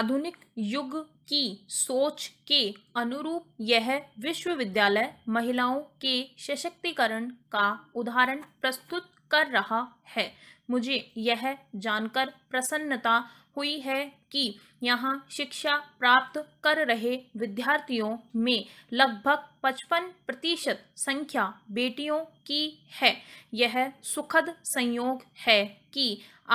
आधुनिक युग की सोच के अनुरूप यह विश्वविद्यालय महिलाओं के सशक्तिकरण का उदाहरण प्रस्तुत कर रहा है मुझे यह जानकर प्रसन्नता हुई है कि यहाँ शिक्षा प्राप्त कर रहे विद्यार्थियों में लगभग 55 प्रतिशत संख्या बेटियों की है यह सुखद संयोग है कि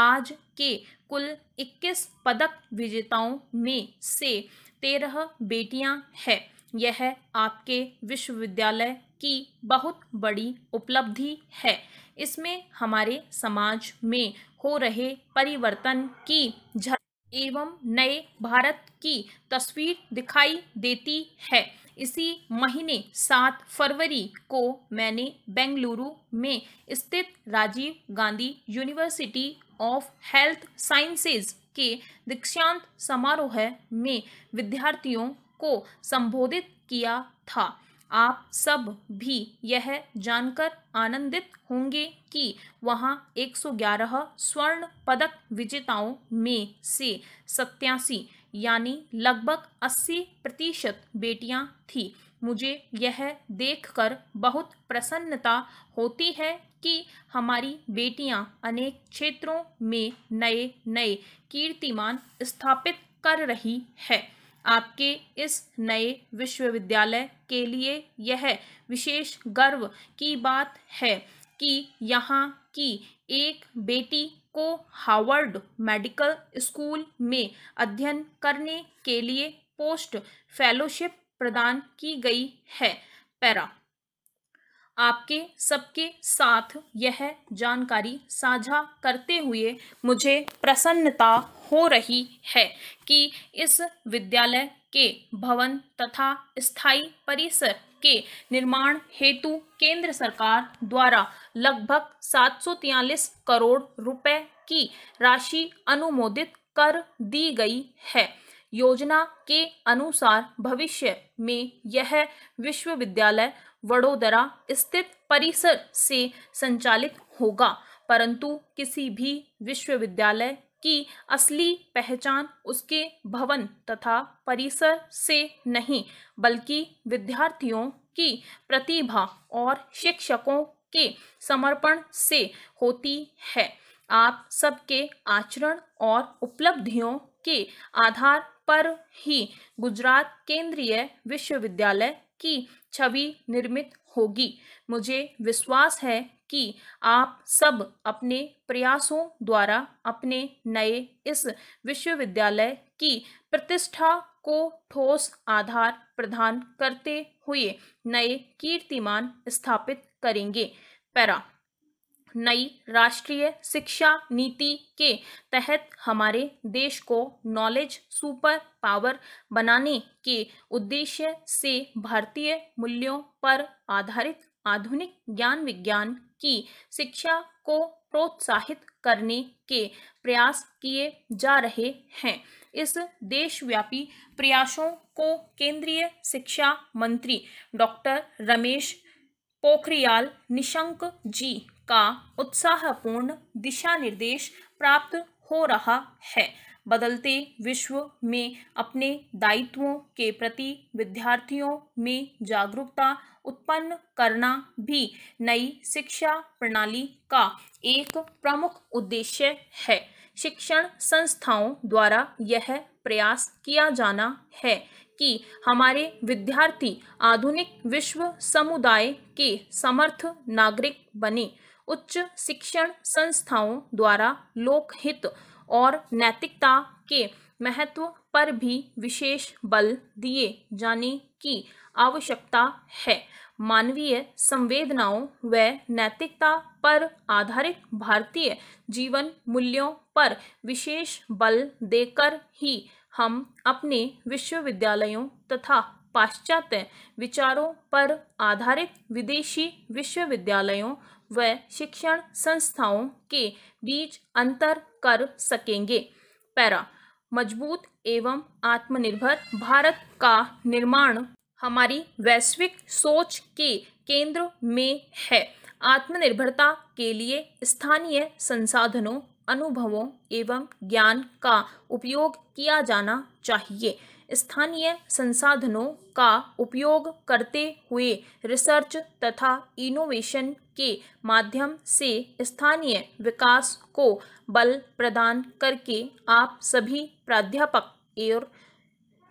आज के कुल 21 पदक विजेताओं में से तेरह बेटियां हैं यह आपके विश्वविद्यालय की बहुत बड़ी उपलब्धि है इसमें हमारे समाज में हो रहे परिवर्तन की झलक एवं नए भारत की तस्वीर दिखाई देती है इसी महीने सात फरवरी को मैंने बेंगलुरु में स्थित Rajiv Gandhi university of health sciences के दीक्षांत समारोह में विद्यार्थियों को संबोधित किया था आप सब भी यह जानकर आनंदित होंगे कि वहाँ 111 स्वर्ण पदक विजेताओं में से सत्यासी यानी लगभग 80 प्रतिशत बेटियाँ थीं मुझे यह देखकर बहुत प्रसन्नता होती है कि हमारी बेटियां अनेक क्षेत्रों में नए नए कीर्तिमान स्थापित कर रही है आपके इस नए विश्वविद्यालय के लिए यह विशेष गर्व की बात है कि यहाँ की एक बेटी को हार्वर्ड मेडिकल स्कूल में अध्ययन करने के लिए पोस्ट फेलोशिप प्रदान की गई है पैरा आपके सबके साथ यह जानकारी साझा करते हुए मुझे प्रसन्नता हो रही है कि इस विद्यालय के भवन तथा स्थायी परिसर के निर्माण हेतु केंद्र सरकार द्वारा लगभग सात करोड़ रुपए की राशि अनुमोदित कर दी गई है योजना के अनुसार भविष्य में यह विश्वविद्यालय वडोदरा स्थित परिसर से संचालित होगा परंतु किसी भी विश्वविद्यालय की असली पहचान उसके भवन तथा परिसर से नहीं बल्कि विद्यार्थियों की प्रतिभा और शिक्षकों के समर्पण से होती है आप सबके आचरण और उपलब्धियों के आधार पर ही गुजरात केंद्रीय विश्वविद्यालय की छवि निर्मित होगी मुझे विश्वास है कि आप सब अपने प्रयासों द्वारा अपने नए इस विश्वविद्यालय की प्रतिष्ठा को ठोस आधार प्रदान करते हुए नए कीर्तिमान स्थापित करेंगे पैरा नई राष्ट्रीय शिक्षा नीति के तहत हमारे देश को नॉलेज सुपर पावर बनाने के उद्देश्य से भारतीय मूल्यों पर आधारित आधुनिक ज्ञान विज्ञान की शिक्षा को प्रोत्साहित करने के प्रयास किए जा रहे हैं इस देशव्यापी प्रयासों को केंद्रीय शिक्षा मंत्री डॉक्टर रमेश पोखरियाल निशंक जी का उत्साहपूर्ण दिशा निर्देश प्राप्त हो रहा है बदलते विश्व में अपने दायित्वों के प्रति विद्यार्थियों में जागरूकता उत्पन्न करना भी नई शिक्षा प्रणाली का एक प्रमुख उद्देश्य है शिक्षण संस्थाओं द्वारा यह प्रयास किया जाना है कि हमारे विद्यार्थी आधुनिक विश्व समुदाय के समर्थ नागरिक बने उच्च शिक्षण संस्थाओं द्वारा लोकहित और नैतिकता के महत्व पर भी विशेष बल दिए जाने की आवश्यकता है मानवीय संवेदनाओं व नैतिकता पर आधारित भारतीय जीवन मूल्यों पर विशेष बल देकर ही हम अपने विश्वविद्यालयों तथा पाश्चात्य विचारों पर आधारित विदेशी विश्वविद्यालयों व शिक्षण संस्थाओं के बीच अंतर कर सकेंगे पैरा मजबूत एवं आत्मनिर्भर भारत का निर्माण हमारी वैश्विक सोच के केंद्र में है आत्मनिर्भरता के लिए स्थानीय संसाधनों अनुभवों एवं ज्ञान का उपयोग किया जाना चाहिए स्थानीय संसाधनों का उपयोग करते हुए रिसर्च तथा इनोवेशन के माध्यम से स्थानीय विकास को बल प्रदान करके आप सभी प्राध्यापक एवं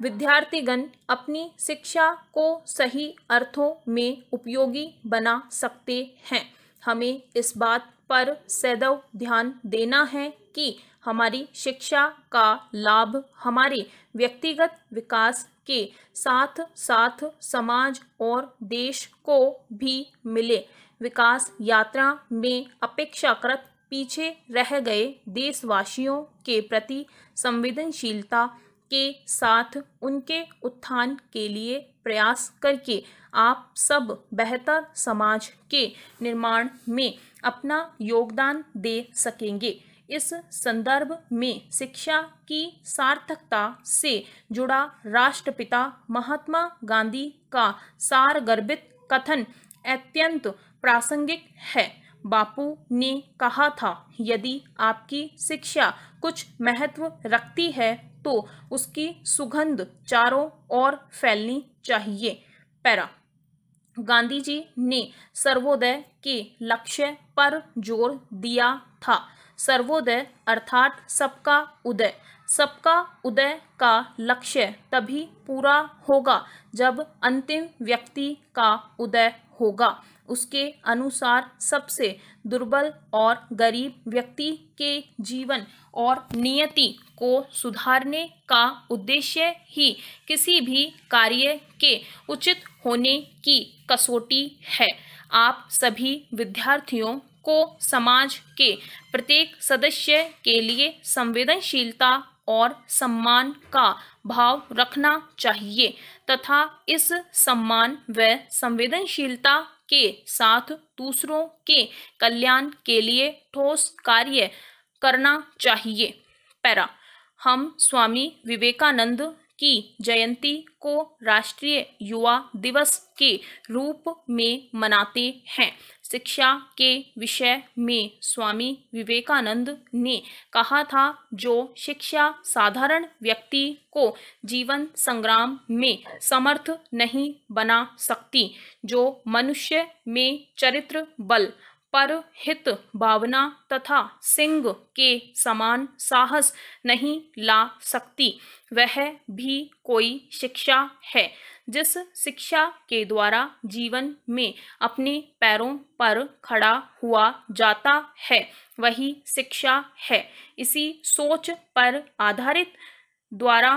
विद्यार्थीगण अपनी शिक्षा को सही अर्थों में उपयोगी बना सकते हैं हमें इस बात पर सदैव ध्यान देना है कि हमारी शिक्षा का लाभ हमारे व्यक्तिगत विकास के साथ साथ समाज और देश को भी मिले विकास यात्रा में अपेक्षाकृत पीछे रह गए देशवासियों के प्रति संवेदनशीलता के साथ उनके उत्थान के लिए प्रयास करके आप सब बेहतर समाज के निर्माण में अपना योगदान दे सकेंगे इस संदर्भ में शिक्षा की सार्थकता से जुड़ा राष्ट्रपिता महात्मा गांधी का सारगर्भित कथन अत्यंत प्रासंगिक है बापू ने कहा था यदि आपकी शिक्षा कुछ महत्व रखती है तो उसकी सुगंध चारों ओर फैलनी चाहिए पैरा गांधी जी ने सर्वोदय के लक्ष्य पर जोर दिया था सर्वोदय अर्थात सबका उदय सबका उदय का लक्ष्य तभी पूरा होगा जब अंतिम व्यक्ति का उदय होगा उसके अनुसार सबसे दुर्बल और गरीब व्यक्ति के जीवन और नियति को सुधारने का उद्देश्य ही किसी भी कार्य के उचित होने की कसौटी है आप सभी विद्यार्थियों को समाज के प्रत्येक सदस्य के लिए संवेदनशीलता और सम्मान का भाव रखना चाहिए तथा इस सम्मान व संवेदनशीलता के साथ दूसरों के कल्याण के लिए ठोस कार्य करना चाहिए पैरा हम स्वामी विवेकानंद की जयंती को राष्ट्रीय युवा दिवस के रूप में मनाते हैं शिक्षा के विषय में स्वामी विवेकानंद ने कहा था जो शिक्षा साधारण व्यक्ति को जीवन संग्राम में समर्थ नहीं बना सकती जो मनुष्य में चरित्र बल पर हित भावना तथा सिंह के समान साहस नहीं ला सकती वह भी कोई शिक्षा है जिस शिक्षा के द्वारा जीवन में अपने पैरों पर खड़ा हुआ जाता है वही शिक्षा है इसी सोच पर आधारित द्वारा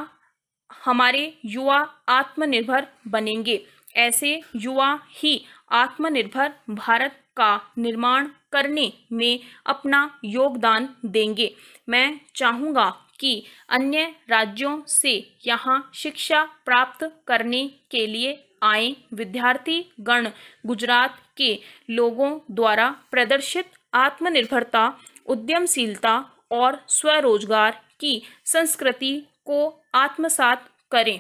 हमारे युवा आत्मनिर्भर बनेंगे ऐसे युवा ही आत्मनिर्भर भारत का निर्माण करने में अपना योगदान देंगे मैं चाहूँगा कि अन्य राज्यों से यहाँ शिक्षा प्राप्त करने के लिए आए विद्यार्थी गण गुजरात के लोगों द्वारा प्रदर्शित आत्मनिर्भरता उद्यमशीलता और स्वरोजगार की संस्कृति को आत्मसात करें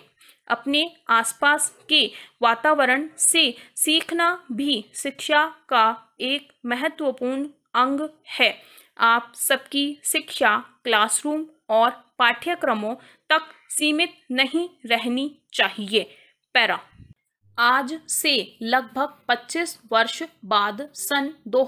अपने आसपास के वातावरण से सीखना भी शिक्षा का एक महत्वपूर्ण अंग है आप सबकी शिक्षा क्लासरूम और पाठ्यक्रमों तक सीमित नहीं रहनी चाहिए पैरा आज से लगभग 25 वर्ष बाद सन दो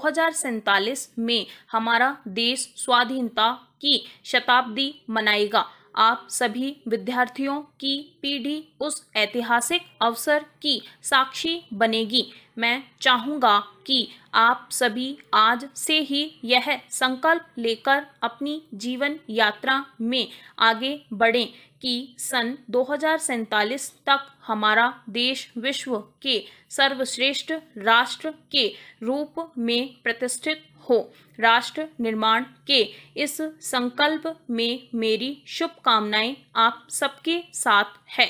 में हमारा देश स्वाधीनता की शताब्दी मनाएगा आप सभी विद्यार्थियों की पीढ़ी उस ऐतिहासिक अवसर की साक्षी बनेगी मैं चाहूँगा कि आप सभी आज से ही यह संकल्प लेकर अपनी जीवन यात्रा में आगे बढ़ें कि सन दो तक हमारा देश विश्व के सर्वश्रेष्ठ राष्ट्र के रूप में प्रतिष्ठित हो राष्ट्र निर्माण के इस संकल्प में मेरी शुभकामनाएं आप सबके साथ है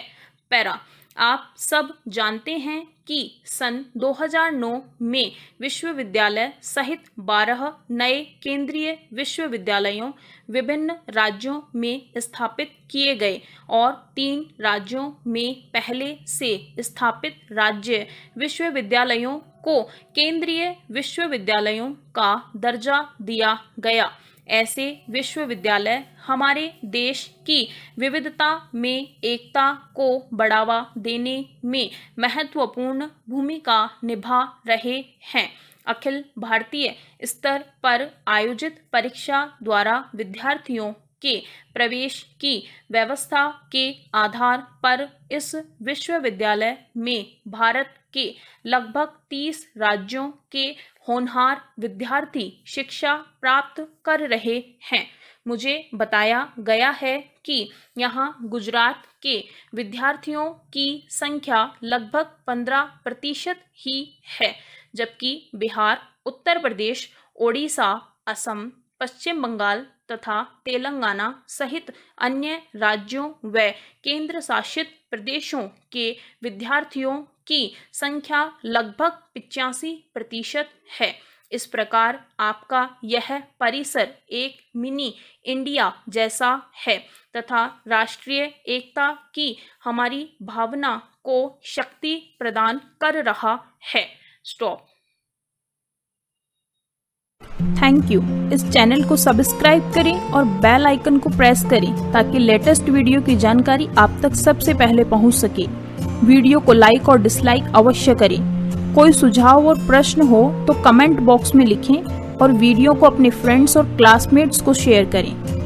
पैरा आप सब जानते हैं कि सन 2009 में विश्वविद्यालय सहित 12 नए केंद्रीय विश्वविद्यालयों विभिन्न राज्यों में स्थापित किए गए और तीन राज्यों में पहले से स्थापित राज्य विश्वविद्यालयों को केंद्रीय विश्वविद्यालयों का दर्जा दिया गया ऐसे विश्वविद्यालय हमारे देश की विविधता में एकता को बढ़ावा देने में महत्वपूर्ण भूमिका निभा रहे हैं अखिल भारतीय स्तर पर आयोजित परीक्षा द्वारा विद्यार्थियों के प्रवेश की व्यवस्था के आधार पर इस विश्वविद्यालय में भारत के लगभग तीस राज्यों के होनहार विद्यार्थी शिक्षा प्राप्त कर रहे हैं मुझे बताया गया है कि यहाँ गुजरात के विद्यार्थियों की संख्या लगभग पंद्रह प्रतिशत ही है जबकि बिहार उत्तर प्रदेश ओडिशा असम पश्चिम बंगाल तथा तेलंगाना सहित अन्य राज्यों व केंद्र शासित प्रदेशों के विद्यार्थियों की संख्या लगभग पिचासी प्रतिशत है इस प्रकार आपका यह परिसर एक मिनी इंडिया जैसा है तथा राष्ट्रीय एकता की हमारी भावना को शक्ति प्रदान कर रहा है स्टॉप थैंक यू इस चैनल को सब्सक्राइब करें और बेल आइकन को प्रेस करें ताकि लेटेस्ट वीडियो की जानकारी आप तक सबसे पहले पहुंच सके वीडियो को लाइक और डिसलाइक अवश्य करें कोई सुझाव और प्रश्न हो तो कमेंट बॉक्स में लिखें और वीडियो को अपने फ्रेंड्स और क्लासमेट्स को शेयर करें